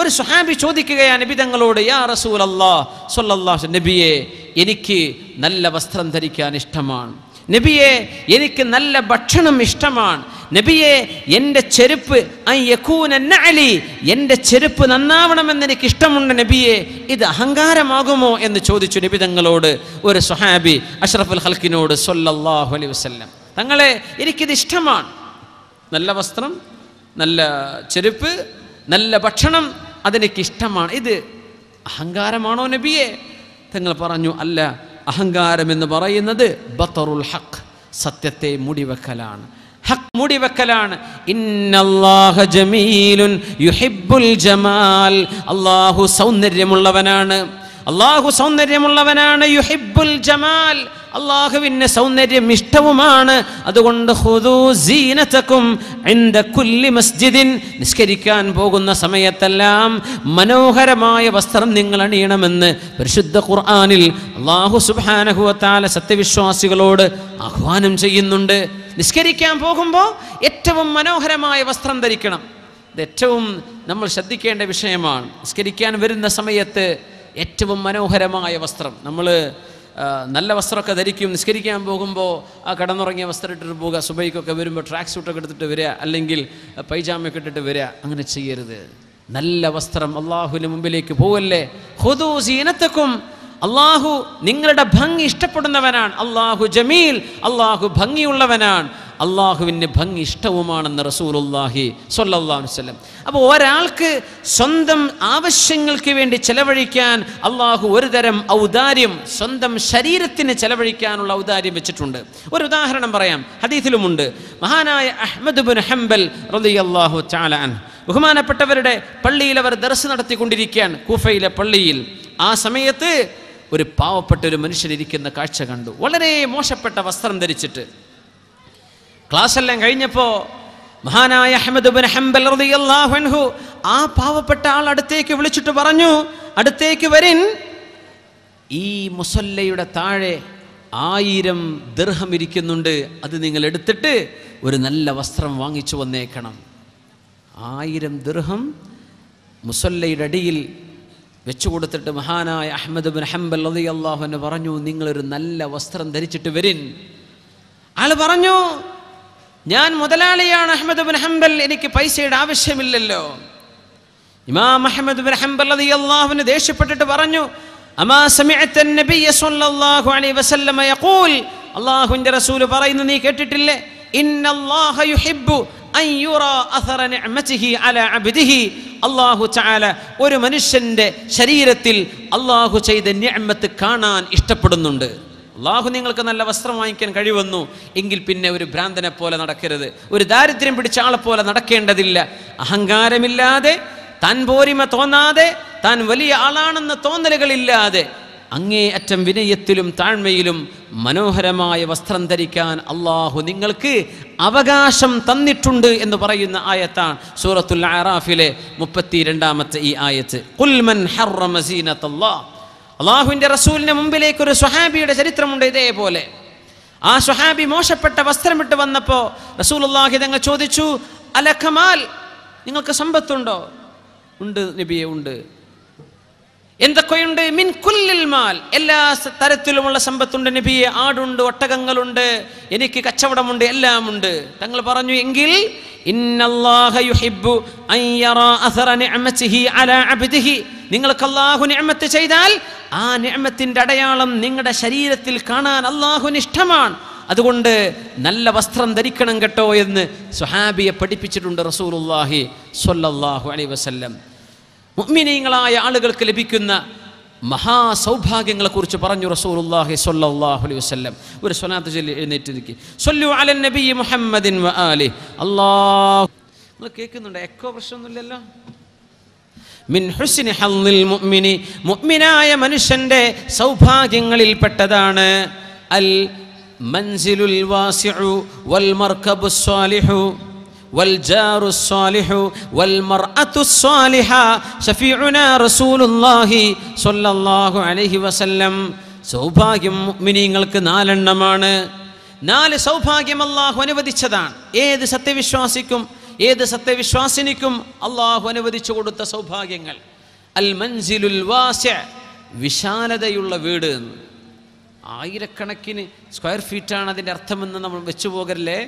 ഒരു സ്വഹാബി ചോദിക്കുകയാണ് നബി തങ്ങളോട് യാ റസൂൽ അല്ലാ സൊല്ലാ നബിയെ എനിക്ക് നല്ല വസ്ത്രം ധരിക്കാൻ ഇഷ്ടമാണ് നബിയെ എനിക്ക് നല്ല ഭക്ഷണം ഇഷ്ടമാണ് നബിയെ എൻ്റെ ചെരുപ്പ് അലി എൻ്റെ ചെരുപ്പ് നന്നാവണമെന്ന് എനിക്ക് ഇഷ്ടമുണ്ട് നബിയെ ഇത് അഹങ്കാരമാകുമോ എന്ന് ചോദിച്ചു നബി തങ്ങളോട് ഒരു സുഹാബി അഷ്റഫുൽ ഹൽക്കിനോട് സൊല്ലാഹു അലൈ വസ്ല്ലം തങ്ങളെ എനിക്കിത് ഇഷ്ടമാണ് നല്ല വസ്ത്രം നല്ല ചെരുപ്പ് നല്ല ഭക്ഷണം അതെനിക്ക് ഇഷ്ടമാണ് ഇത് അഹങ്കാരമാണോ നബിയെ തങ്ങൾ പറഞ്ഞു അല്ല അഹങ്കാരം എന്ന് പറയുന്നത് ബത്തറുൽ ഹക്ക് സത്യത്തെ മുടിവെക്കലാണ് ഹക്ക് മുടിവെക്കലാണ് ജമീലുൻ യുഹിബ്ബുൽ ജമാൽ അള്ളാഹു സൗന്ദര്യമുള്ളവനാണ് അള്ളാഹു സൗന്ദര്യമുള്ളവനാണ് യുഹിബ്ബുൽ ജമാൽ അള്ളാഹുവിൻ്റെ സൗന്ദര്യം ഇഷ്ടവുമാണ് അതുകൊണ്ട് ഹുദൂസീനത്തക്കും മസ്ജിദിൻ നിഷ്കരിക്കാൻ പോകുന്ന സമയത്തെല്ലാം മനോഹരമായ വസ്ത്രം നിങ്ങൾ അണിയണമെന്ന് പരിശുദ്ധ ഖുർആാനിൽ അള്ളാഹു സുബാനഹുവത്താല സത്യവിശ്വാസികളോട് ആഹ്വാനം ചെയ്യുന്നുണ്ട് നിഷ്കരിക്കാൻ പോകുമ്പോൾ ഏറ്റവും മനോഹരമായ വസ്ത്രം ധരിക്കണം ഇത് ഏറ്റവും നമ്മൾ ശ്രദ്ധിക്കേണ്ട വിഷയമാണ് നിസ്കരിക്കാൻ വരുന്ന സമയത്ത് ഏറ്റവും മനോഹരമായ വസ്ത്രം നമ്മൾ നല്ല വസ്ത്രമൊക്കെ ധരിക്കും നിസ്കരിക്കാൻ പോകുമ്പോൾ ആ കടന്നുറങ്ങിയ വസ്ത്രം ഇട്ടിട്ട് പോവുക സുബൈക്കൊക്കെ വരുമ്പോൾ ട്രാക്ക് സൂട്ടൊക്കെ എടുത്തിട്ട് വരിക അല്ലെങ്കിൽ പൈജാമയൊക്കെ ഇട്ടിട്ട് വരിക അങ്ങനെ ചെയ്യരുത് നല്ല വസ്ത്രം അള്ളാഹുവിന് മുമ്പിലേക്ക് പോവല്ലേ ഹുദൂ സീനത്തക്കും അള്ളാഹു നിങ്ങളുടെ ഭംഗി ഇഷ്ടപ്പെടുന്നവനാണ് അള്ളാഹു ജമീൽ അള്ളാഹു ഭംഗിയുള്ളവനാണ് അള്ളാഹുവിൻ്റെ ഭംഗി ഇഷ്ടവുമാണെന്ന് റസൂലുല്ലാഹി സൊല്ലാഹു വസ്ലം അപ്പോൾ ഒരാൾക്ക് സ്വന്തം ആവശ്യങ്ങൾക്ക് വേണ്ടി ചെലവഴിക്കാൻ അള്ളാഹു ഒരു തരം ഔദാര്യം സ്വന്തം ശരീരത്തിന് ചെലവഴിക്കാനുള്ള ഔദാര്യം വെച്ചിട്ടുണ്ട് ഒരു ഉദാഹരണം പറയാം ഹദീഫിലുമുണ്ട് മഹാനായ അഹമ്മദ് ബുൻ ഹംബൽ റലിയല്ലാഹു ചാലാൻ ബഹുമാനപ്പെട്ടവരുടെ പള്ളിയിൽ അവർ ദർശനം നടത്തിക്കൊണ്ടിരിക്കുകയാണ് കൂഫയിലെ പള്ളിയിൽ ആ സമയത്ത് ഒരു പാവപ്പെട്ട ഒരു മനുഷ്യനിരിക്കുന്ന കാഴ്ച കണ്ടു വളരെ മോശപ്പെട്ട വസ്ത്രം ധരിച്ചിട്ട് ക്ലാസ് എല്ലാം കഴിഞ്ഞപ്പോൾ മഹാനായ അഹമ്മദ് ഹംബൽ റളിയല്ലാഹു ആ പാവപ്പെട്ട ആൾ അടുത്തേക്ക് വിളിച്ചിട്ട് പറഞ്ഞു അടുത്തേക്ക് വരിൻ ഈ മുസല്ലയുടെ താഴെ ആയിരം ദർഹം ഇരിക്കുന്നുണ്ട് അത് നിങ്ങൾ എടുത്തിട്ട് ഒരു നല്ല വസ്ത്രം വാങ്ങിച്ചു വന്നേക്കണം ആയിരം ദർഹം മുസല്ലയുടെ അടിയിൽ വെച്ചു കൊടുത്തിട്ട് മഹാനായ അഹമ്മദ് ബിൻ ഹംബൽ അലി അള്ളാഹു പറഞ്ഞു നിങ്ങളൊരു നല്ല വസ്ത്രം ധരിച്ചിട്ട് വരിൻ ആൾ പറഞ്ഞു ഞാൻ മുതലാളിയാണ് അഹമ്മദ് ബിൻ ഹംബൽ എനിക്ക് പൈസയുടെ ആവശ്യമില്ലല്ലോ ഇമാം അഹമ്മദ് ബിൻ ഹംബൽ അതി അള്ളാഹുവിന് ദേഷ്യപ്പെട്ടിട്ട് പറഞ്ഞു അള്ളാഹുവിന്റെ റസൂൽ പറയുന്നു നീ കേട്ടിട്ടില്ലേ അള്ളാഹു ചാല ഒരു മനുഷ്യന്റെ ശരീരത്തിൽ അള്ളാഹു ചെയ്ത ഞാമത്ത് കാണാൻ ഇഷ്ടപ്പെടുന്നുണ്ട് അള്ളാഹു നിങ്ങൾക്ക് നല്ല വസ്ത്രം വാങ്ങിക്കാൻ കഴിവന്നു എങ്കിൽ പിന്നെ ഒരു ഭ്രാന്തനെ പോലെ നടക്കരുത് ഒരു ദാരിദ്ര്യം പിടിച്ച ആളെ പോലെ നടക്കേണ്ടതില്ല അഹങ്കാരമില്ലാതെ താൻ പോരിമ തോന്നാതെ താൻ വലിയ ആളാണെന്ന തോന്നലുകളില്ലാതെ അങ്ങേ അറ്റം വിനയത്തിലും താഴ്മയിലും മനോഹരമായ വസ്ത്രം ധരിക്കാൻ അള്ളാഹു നിങ്ങൾക്ക് അവകാശം തന്നിട്ടുണ്ട് എന്ന് പറയുന്ന ആയത്താണ് സൂറത്തുൽ ആറാഫിലെ മുപ്പത്തി രണ്ടാമത്തെ ഈ ആയത്ത് ഉൽമൻ ഹർറമസീനത്തല്ലാഹ് അള്ളാഹുവിൻ്റെ റസൂലിന് മുമ്പിലേക്ക് ഒരു സുഹാബിയുടെ ചരിത്രമുണ്ട് ഇതേപോലെ ആ സുഹാബി മോശപ്പെട്ട ഇട്ട് വന്നപ്പോൾ റസൂൽ അള്ളാഹി തങ്ങൾ ചോദിച്ചു അല ഖമാൽ നിങ്ങൾക്ക് സമ്പത്തുണ്ടോ ഉണ്ട് നബിയെ ഉണ്ട് എന്തൊക്കെയുണ്ട് മിൻ കുല്ലിൽ മാൽ എല്ലാ തരത്തിലുമുള്ള സമ്പത്തുണ്ട് നബിയെ ആടുണ്ട് ഒട്ടകങ്ങളുണ്ട് എനിക്ക് കച്ചവടമുണ്ട് എല്ലാം ഉണ്ട് തങ്ങൾ പറഞ്ഞു എങ്കിൽ നിങ്ങൾക്ക് അള്ളാഹു നിയമത്ത് ചെയ്താൽ ആ നിയമത്തിൻ്റെ അടയാളം നിങ്ങളുടെ ശരീരത്തിൽ കാണാൻ അള്ളാഹുവിന് ഇഷ്ടമാണ് അതുകൊണ്ട് നല്ല വസ്ത്രം ധരിക്കണം കേട്ടോ എന്ന് സുഹാബിയെ പഠിപ്പിച്ചിട്ടുണ്ട് റസൂലുല്ലാഹി സൊല്ലാഹു അലൈ വസല്ലം മുഗ്മിനീങ്ങളായ ആളുകൾക്ക് ലഭിക്കുന്ന മഹാസൗഭാഗ്യങ്ങളെക്കുറിച്ച് പറഞ്ഞു റസൂലുല്ലാഹി സൊല്ലാഹു അലൈഹി വസ്ല്ലം ഒരു സ്വനാത്ത് എഴുന്നേറ്റ് നിൽക്കി സൊല്ലു അലൻ നബി മുഹമ്മദിൻ അലി അള്ളാഹു നിങ്ങൾ കേൾക്കുന്നുണ്ട് എക്കോ പ്രശ്നമൊന്നുമില്ലല്ലോ മിൻ ഹുസ്നി മുഅ്മിനി മുഅ്മിനായ മനുഷ്യന്റെ സൗഭാഗ്യങ്ങളിൽപ്പെട്ടതാണ് അൽ മൻസിലുൽ വാസിഉ വൽ മർകബു സ്വാലിഹു والجار الصالح والمرأة الصالحة شفيعنا رسول الله صلى الله عليه وسلم സൗഭാഗ്യം മുഅ്മിനീങ്ങൾക്ക് നാലെണ്ണമാണ് നാല് സൗഭാഗ്യം അല്ലാഹു അനുവദിച്ചതാണ് ഏത് സത്യവിശ്വാസിക്കും ഏത് സത്യവിശ്വാസിനിക്കും അള്ളാഹു അനുവദിച്ചു കൊടുത്ത സൗഭാഗ്യങ്ങൾ അൽ മൻസിലുൽ വാസ്യ വിശാലതയുള്ള വീട് എന്ന് ആയിരക്കണക്കിന് സ്ക്വയർ ഫീറ്റാണ് അതിൻ്റെ അർത്ഥമെന്ന് നമ്മൾ വെച്ചു പോകല്ലേ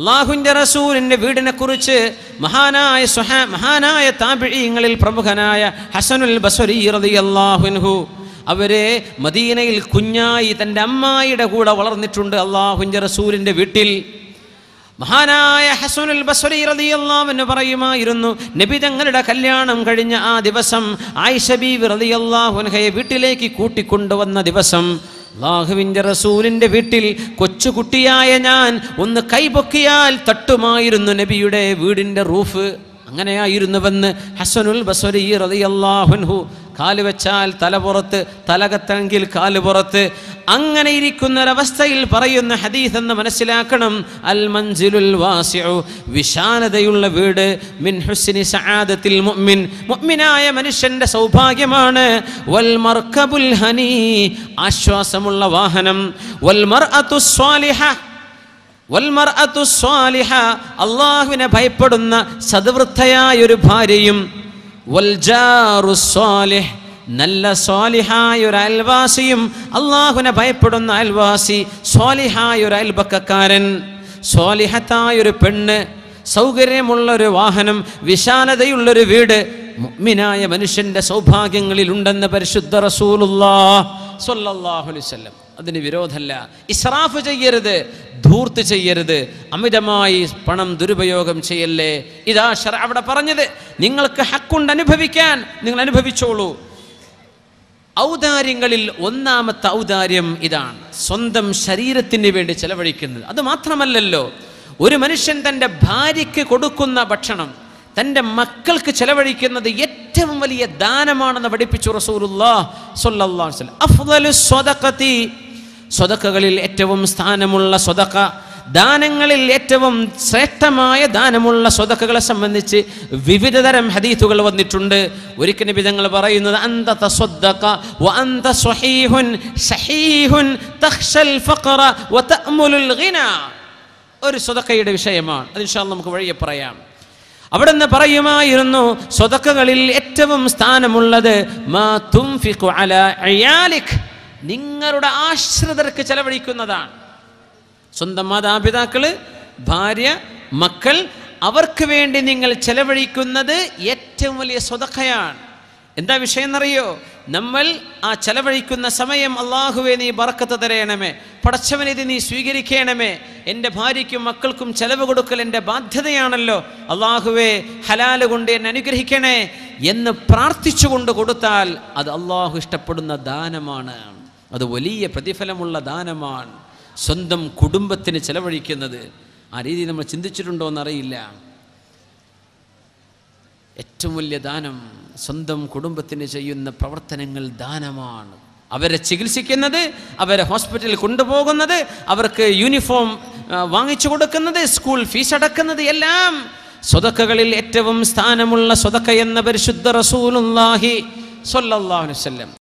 അള്ളാഹുവിൻ്റെ റസൂലിൻ്റെ വീടിനെക്കുറിച്ച് മഹാനായ സുഹാ മഹാനായ താപിഴിയങ്ങളിൽ പ്രമുഖനായ ഹസനുൽ ബസരി അള്ളാഹുൻഹു അവരെ മദീനയിൽ കുഞ്ഞായി തൻ്റെ അമ്മായിയുടെ കൂടെ വളർന്നിട്ടുണ്ട് അള്ളാഹുവിൻ്റെ റസൂലിൻ്റെ വീട്ടിൽ മഹാനായ ഹസുനുൽ ബസ്വരി റതിയല്ലാമെന്ന് പറയുമായിരുന്നു നബി തങ്ങളുടെ കല്യാണം കഴിഞ്ഞ ആ ദിവസം ആയിഷ ബീവ് റതിയല്ലാഹുൻഹയെ വീട്ടിലേക്ക് കൂട്ടിക്കൊണ്ടുവന്ന ദിവസം അള്ളാഹുവിൻ്റെ റസൂലിൻ്റെ വീട്ടിൽ കൊച്ചുകുട്ടിയായ ഞാൻ ഒന്ന് കൈപൊക്കിയാൽ തട്ടുമായിരുന്നു നബിയുടെ വീടിൻ്റെ റൂഫ് അങ്ങനെയായിരുന്നുവെന്ന് ഹസനുൽ ബസ്വരി റതിയല്ലാഹുൻഹു കാല് വെച്ചാൽ തലപുറത്ത് തലകത്തെങ്കിൽ പുറത്ത് അങ്ങനെ ഒരവസ്ഥയിൽ പറയുന്ന ഹദീസ് എന്ന് മനസ്സിലാക്കണം അൽ മഞ്ജിലുൽ വാസിഉ വിശാലതയുള്ള വീട് മിൻ ഹുസ്നി സഹാദത്തിൽ മുഅ്മിൻ മുഅ്മിനായ മനുഷ്യന്റെ സൗഭാഗ്യമാണ് വൽ മർക്കബുൽ ഹനി ആശ്വാസമുള്ള വാഹനം വൽ മർഅതു സ്വാലിഹ വൽമർഅതു സ്വാലിഹ അള്ളാഹുവിനെ ഭയപ്പെടുന്ന സദ്വൃത്തയായ ഒരു ഭാര്യയും നല്ല സ്വാലിഹായ ഒരു അയൽവാസിയും അള്ളാഹുനെ ഭയപ്പെടുന്ന അയൽവാസി സ്വാലിഹായ ഒരു അയൽപക്കക്കാരൻ സ്വാലിഹത്തായ ഒരു പെണ്ണ് സൗകര്യമുള്ള ഒരു വാഹനം വിശാലതയുള്ളൊരു വീട് മുഗ്മിനായ മനുഷ്യൻ്റെ സൗഭാഗ്യങ്ങളിലുണ്ടെന്ന് പരിശുദ്ധ റസൂലുള്ളാഹ് സൊല്ലാഹുലിസ്വല്ലം അതിന് വിരോധമല്ല ഇസ്രാഫ് ചെയ്യരുത് ധൂർത്ത് ചെയ്യരുത് അമിതമായി പണം ദുരുപയോഗം ചെയ്യല്ലേ ഇതാ ഷറ അവിടെ പറഞ്ഞത് നിങ്ങൾക്ക് ഹക്കുണ്ട് അനുഭവിക്കാൻ നിങ്ങൾ അനുഭവിച്ചോളൂ ഔദാര്യങ്ങളിൽ ഒന്നാമത്തെ ഔദാര്യം ഇതാണ് സ്വന്തം ശരീരത്തിന് വേണ്ടി ചെലവഴിക്കുന്നത് അത് മാത്രമല്ലല്ലോ ഒരു മനുഷ്യൻ തൻ്റെ ഭാര്യയ്ക്ക് കൊടുക്കുന്ന ഭക്ഷണം തൻ്റെ മക്കൾക്ക് ചെലവഴിക്കുന്നത് ഏറ്റവും വലിയ ദാനമാണെന്ന് പഠിപ്പിച്ചു റസൂലുല്ലാ സ്വതക്കകളിൽ ഏറ്റവും സ്ഥാനമുള്ള സ്വതക്ക ദാനങ്ങളിൽ ഏറ്റവും ശ്രേഷ്ഠമായ ദാനമുള്ള സ്വതക്കകളെ സംബന്ധിച്ച് വിവിധ തരം ഹദീത്തുകൾ വന്നിട്ടുണ്ട് ഒരിക്കലും വിധങ്ങൾ പറയുന്നത് അന്തത സ്വദ്ദക വ അന്ത സ്വഹീഹുൻ സഹീഹുൻ തഖ്ശൽ ഫഖറ വ തഅമുലുൽ ഗിനാ ഒരു സ്വതക്കയുടെ വിഷയമാണ് അത് ഇൻഷാ നമുക്ക് വഴിയെ പറയാം അവിടെ നിന്ന് പറയുമായിരുന്നു സ്വതക്കകളിൽ ഏറ്റവും സ്ഥാനമുള്ളത് നിങ്ങളുടെ ആശ്രിതർക്ക് ചെലവഴിക്കുന്നതാണ് സ്വന്തം മാതാപിതാക്കൾ ഭാര്യ മക്കൾ അവർക്ക് വേണ്ടി നിങ്ങൾ ചെലവഴിക്കുന്നത് ഏറ്റവും വലിയ സ്വതക്കയാണ് എന്താ വിഷയം എന്നറിയോ നമ്മൾ ആ ചെലവഴിക്കുന്ന സമയം അള്ളാഹുവെ നീ ബറക്കത്ത് തരയണമേ പടച്ചവനിത് നീ സ്വീകരിക്കണമേ എൻ്റെ ഭാര്യയ്ക്കും മക്കൾക്കും ചെലവ് കൊടുക്കൽ എൻ്റെ ബാധ്യതയാണല്ലോ അള്ളാഹുവെ ഹലാല് കൊണ്ട് എന്നെ അനുഗ്രഹിക്കണേ എന്ന് പ്രാർത്ഥിച്ചുകൊണ്ട് കൊടുത്താൽ അത് അള്ളാഹു ഇഷ്ടപ്പെടുന്ന ദാനമാണ് അത് വലിയ പ്രതിഫലമുള്ള ദാനമാണ് സ്വന്തം കുടുംബത്തിന് ചെലവഴിക്കുന്നത് ആ രീതി നമ്മൾ ചിന്തിച്ചിട്ടുണ്ടോ എന്നറിയില്ല ഏറ്റവും വലിയ ദാനം സ്വന്തം കുടുംബത്തിന് ചെയ്യുന്ന പ്രവർത്തനങ്ങൾ ദാനമാണ് അവരെ ചികിത്സിക്കുന്നത് അവരെ ഹോസ്പിറ്റലിൽ കൊണ്ടുപോകുന്നത് അവർക്ക് യൂണിഫോം വാങ്ങിച്ചു കൊടുക്കുന്നത് സ്കൂൾ ഫീസ് അടക്കുന്നത് എല്ലാം സ്വതക്കകളിൽ ഏറ്റവും സ്ഥാനമുള്ള സ്വതക്ക എന്ന പരിശുദ്ധ റസൂലുല്ലാഹി വസല്ലം